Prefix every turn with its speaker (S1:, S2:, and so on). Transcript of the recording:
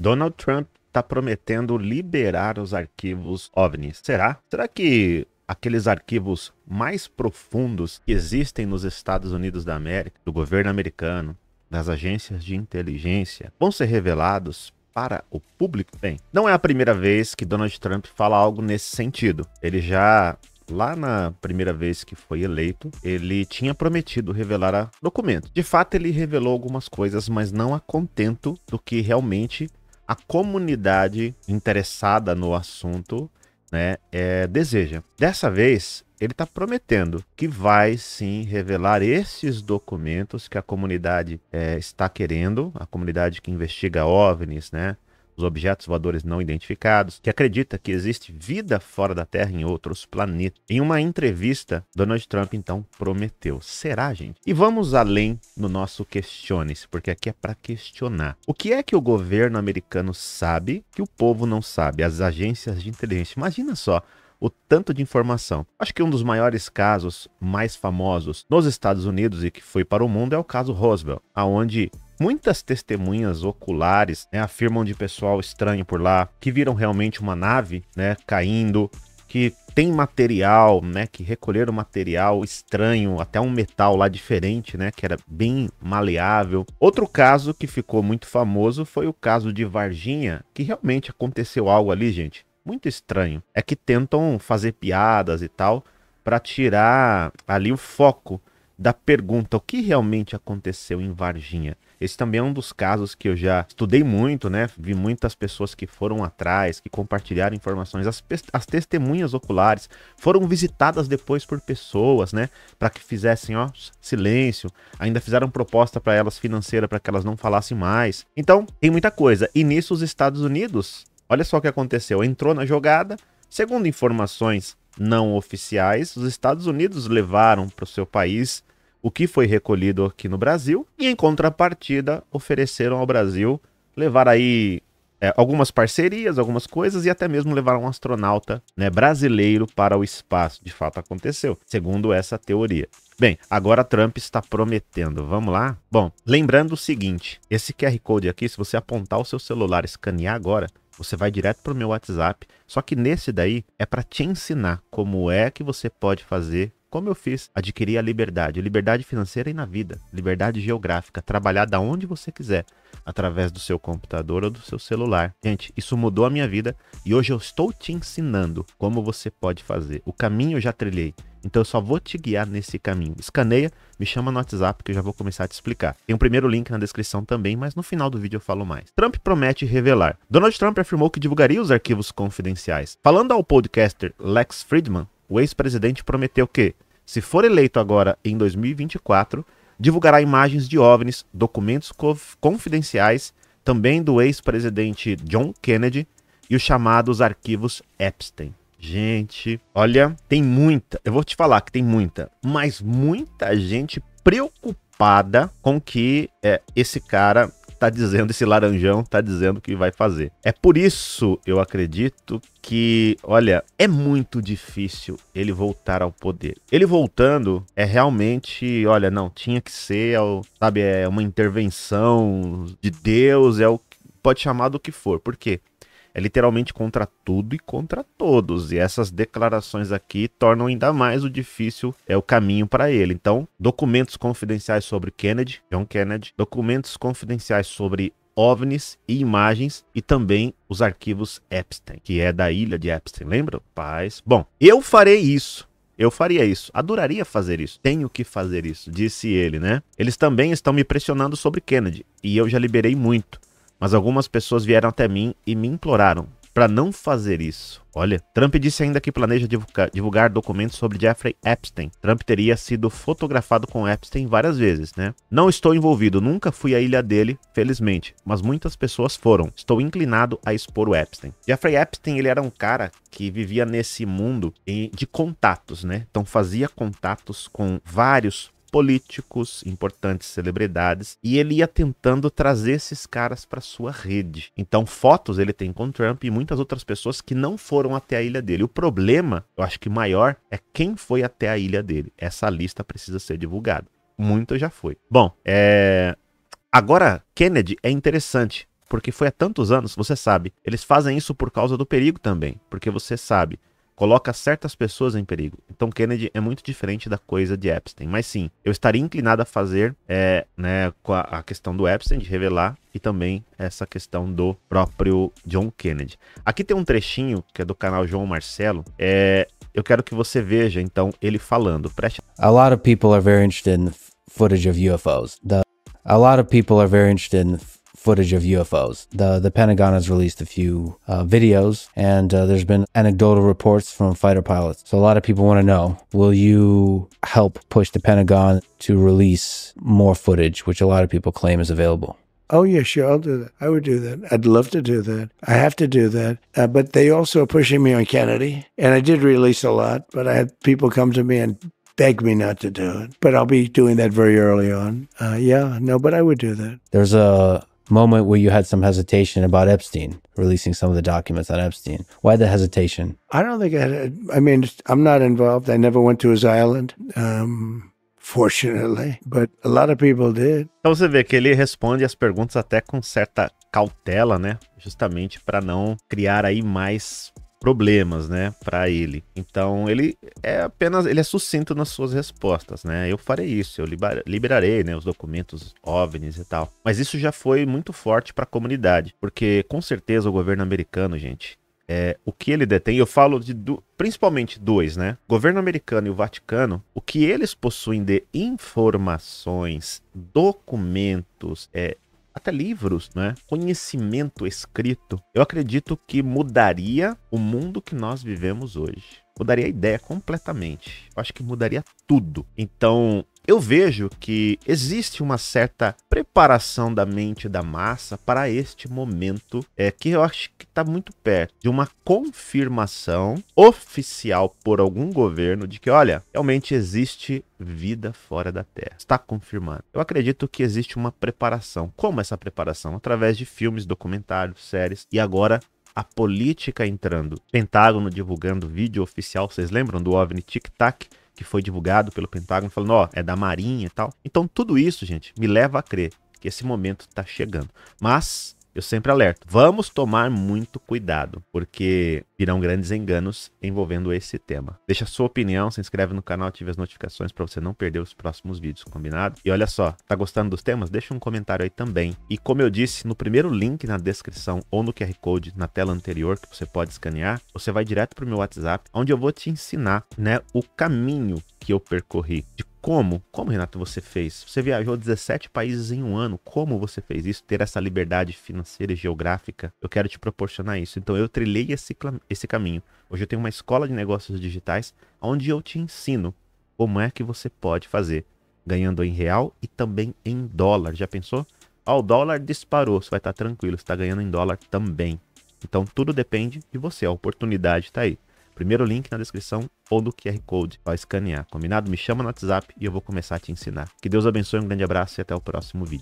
S1: Donald Trump está prometendo liberar os arquivos OVNI. Será? Será que aqueles arquivos mais profundos que existem nos Estados Unidos da América, do governo americano, das agências de inteligência, vão ser revelados para o público? Bem, não é a primeira vez que Donald Trump fala algo nesse sentido. Ele já lá na primeira vez que foi eleito, ele tinha prometido revelar a documento. De fato, ele revelou algumas coisas, mas não a contento do que realmente a comunidade interessada no assunto né, é, deseja. Dessa vez, ele está prometendo que vai sim revelar esses documentos que a comunidade é, está querendo, a comunidade que investiga OVNIs, né? os objetos voadores não identificados, que acredita que existe vida fora da Terra em outros planetas. Em uma entrevista, Donald Trump então prometeu. Será, gente? E vamos além no nosso questione-se, porque aqui é para questionar. O que é que o governo americano sabe que o povo não sabe? As agências de inteligência. Imagina só o tanto de informação. Acho que um dos maiores casos mais famosos nos Estados Unidos e que foi para o mundo é o caso Roswell, aonde Muitas testemunhas oculares né, afirmam de pessoal estranho por lá que viram realmente uma nave né, caindo, que tem material, né, que recolheram material estranho, até um metal lá diferente, né, que era bem maleável. Outro caso que ficou muito famoso foi o caso de Varginha, que realmente aconteceu algo ali, gente, muito estranho. É que tentam fazer piadas e tal para tirar ali o foco da pergunta o que realmente aconteceu em Varginha. Esse também é um dos casos que eu já estudei muito, né? Vi muitas pessoas que foram atrás, que compartilharam informações. As, as testemunhas oculares foram visitadas depois por pessoas, né? Para que fizessem, ó, silêncio. Ainda fizeram proposta para elas financeira para que elas não falassem mais. Então, tem muita coisa. E nisso, os Estados Unidos, olha só o que aconteceu. Entrou na jogada, segundo informações não oficiais, os Estados Unidos levaram para o seu país o que foi recolhido aqui no Brasil e, em contrapartida, ofereceram ao Brasil levar aí é, algumas parcerias, algumas coisas e até mesmo levar um astronauta né, brasileiro para o espaço. De fato aconteceu, segundo essa teoria. Bem, agora Trump está prometendo. Vamos lá? Bom, lembrando o seguinte: esse QR Code aqui, se você apontar o seu celular, e escanear agora, você vai direto para o meu WhatsApp. Só que nesse daí é para te ensinar como é que você pode fazer como eu fiz, adquirir a liberdade, liberdade financeira e na vida, liberdade geográfica, trabalhar da onde você quiser, através do seu computador ou do seu celular. Gente, isso mudou a minha vida e hoje eu estou te ensinando como você pode fazer. O caminho eu já trilhei, então eu só vou te guiar nesse caminho. Escaneia, me chama no WhatsApp que eu já vou começar a te explicar. Tem um primeiro link na descrição também, mas no final do vídeo eu falo mais. Trump promete revelar. Donald Trump afirmou que divulgaria os arquivos confidenciais. Falando ao podcaster Lex Friedman, o ex-presidente prometeu que, se for eleito agora em 2024, divulgará imagens de OVNIs, documentos confidenciais também do ex-presidente John Kennedy e os chamados arquivos Epstein. Gente, olha, tem muita, eu vou te falar que tem muita, mas muita gente preocupada com o que é, esse cara tá dizendo, esse laranjão tá dizendo que vai fazer. É por isso, eu acredito, que, olha, é muito difícil ele voltar ao poder. Ele voltando é realmente, olha, não, tinha que ser, é sabe, é uma intervenção de Deus, é o pode chamar do que for, porque é literalmente contra tudo e contra todos. E essas declarações aqui tornam ainda mais o difícil é o caminho para ele. Então, documentos confidenciais sobre Kennedy, John Kennedy, documentos confidenciais sobre OVNIs e imagens e também os arquivos Epstein, que é da ilha de Epstein, lembra? Paz. Bom, eu farei isso. Eu faria isso, adoraria fazer isso, tenho que fazer isso, disse ele, né? Eles também estão me pressionando sobre Kennedy e eu já liberei muito, mas algumas pessoas vieram até mim e me imploraram: para não fazer isso. Olha, Trump disse ainda que planeja divulgar, divulgar, documentos sobre Jeffrey Epstein. Trump teria sido fotografado com Epstein várias vezes, né? Não estou envolvido, nunca fui à ilha dele, felizmente, mas muitas pessoas foram. Estou inclinado a expor o Epstein. Jeffrey Epstein, ele era um cara que vivia nesse mundo eh, de contatos, né? Então fazia contatos com vários políticos, importantes celebridades, e ele ia tentando trazer esses caras para sua rede. Então, fotos ele tem com Trump e muitas outras pessoas que não foram até a ilha dele. O problema, eu acho que maior, é quem foi até a ilha dele. Essa lista precisa ser divulgada. Muito já foi. Bom, é... agora Kennedy é interessante porque foi há tantos anos, você sabe. Eles fazem isso por causa do perigo também, porque você sabe coloca certas pessoas em perigo. Então Kennedy é muito diferente da coisa de Epstein. Mas sim, eu estaria inclinado a fazer é, né, com a, a questão do Epstein, de revelar, e também essa questão do próprio John Kennedy. Aqui tem um trechinho que é do canal João Marcelo. É, eu quero que você veja então ele falando. Preste... A lot of people are very interested in footage of UFOs. The... A lot of people are very interested in footage of UFOs. The, the Pentagon has released a few uh, videos, and uh, there's been anecdotal reports from fighter pilots. So a lot of people want to know, will you help push the Pentagon to release more footage, which a lot of people claim is available? Oh, yeah, sure. I'll do that. I would do that. I'd love to do that. I have to do that. Uh, but they also are pushing me on Kennedy. And I did release a lot, but I had people come to me and beg me not to do it. But I'll be doing that very early on. Uh, yeah, no, but I would do that. There's a moment where you had some hesitation about Epstein releasing some of the documents on Epstein. Why the hesitation? I don't think I. Had, I mean, I'm not involved. I never went to his island. Um, fortunately, but a lot of people did. Então você vê que ele responde as perguntas até com certa cautela, né? Justamente para não criar aí mais problemas, né, para ele. Então ele é apenas ele é sucinto nas suas respostas, né? Eu farei isso, eu liberarei, né, os documentos OVNIs e tal. Mas isso já foi muito forte para a comunidade, porque com certeza o governo americano, gente, é, o que ele detém, eu falo de do, principalmente dois, né? governo americano e o Vaticano, o que eles possuem de informações, documentos, é, até livros, né? Conhecimento escrito, eu acredito que mudaria o mundo que nós vivemos hoje mudaria a ideia completamente. Eu acho que mudaria tudo. Então, eu vejo que existe uma certa preparação da mente da massa para este momento, é que eu acho que está muito perto de uma confirmação oficial por algum governo de que, olha, realmente existe vida fora da Terra. Está confirmado. Eu acredito que existe uma preparação. Como essa preparação? Através de filmes, documentários, séries e agora a política entrando. Pentágono divulgando vídeo oficial, vocês lembram do OVNI Tic Tac? Que foi divulgado pelo Pentágono, falando, ó, é da Marinha e tal. Então, tudo isso, gente, me leva a crer que esse momento está chegando. Mas eu sempre alerto. Vamos tomar muito cuidado, porque virão grandes enganos envolvendo esse tema. Deixa sua opinião, se inscreve no canal, ative as notificações para você não perder os próximos vídeos, combinado? E olha só, tá gostando dos temas? Deixa um comentário aí também. E como eu disse, no primeiro link na descrição ou no QR Code na tela anterior que você pode escanear, você vai direto para o meu WhatsApp, onde eu vou te ensinar né, o caminho que eu percorri. De como, como Renato você fez? Você viajou 17 países em um ano. Como você fez isso? Ter essa liberdade financeira e geográfica? Eu quero te proporcionar isso. Então eu trilhei esse, esse caminho. Hoje eu tenho uma escola de negócios digitais onde eu te ensino como é que você pode fazer, ganhando em real e também em dólar. Já pensou? Ó, o dólar disparou, você vai estar tranquilo, está ganhando em dólar também. Então tudo depende de você, a oportunidade está aí. Primeiro link na descrição ou no QR Code para escanear. Combinado? Me chama no WhatsApp e eu vou começar a te ensinar. Que Deus abençoe, um grande abraço e até o próximo vídeo.